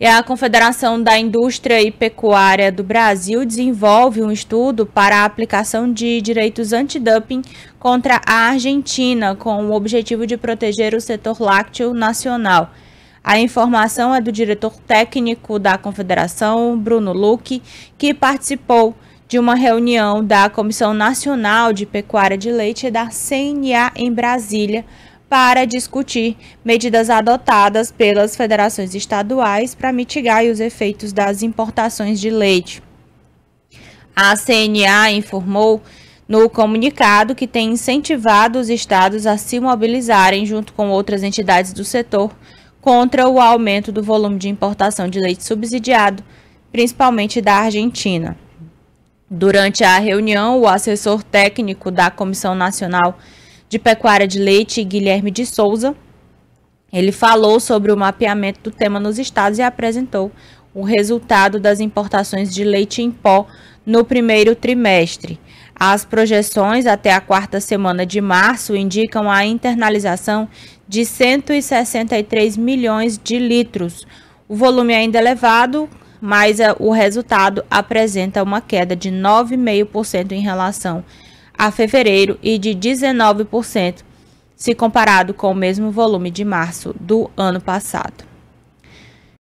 É a Confederação da Indústria e Pecuária do Brasil desenvolve um estudo para a aplicação de direitos antidumping contra a Argentina, com o objetivo de proteger o setor lácteo nacional. A informação é do diretor técnico da Confederação, Bruno Luque, que participou de uma reunião da Comissão Nacional de Pecuária de Leite da CNA em Brasília para discutir medidas adotadas pelas federações estaduais para mitigar os efeitos das importações de leite. A CNA informou no comunicado que tem incentivado os estados a se mobilizarem junto com outras entidades do setor contra o aumento do volume de importação de leite subsidiado, principalmente da Argentina. Durante a reunião, o assessor técnico da Comissão Nacional de Pecuária de Leite, Guilherme de Souza. Ele falou sobre o mapeamento do tema nos estados e apresentou o resultado das importações de leite em pó no primeiro trimestre. As projeções até a quarta semana de março indicam a internalização de 163 milhões de litros. O volume ainda é elevado, mas eh, o resultado apresenta uma queda de 9,5% em relação a fevereiro e de 19% se comparado com o mesmo volume de março do ano passado.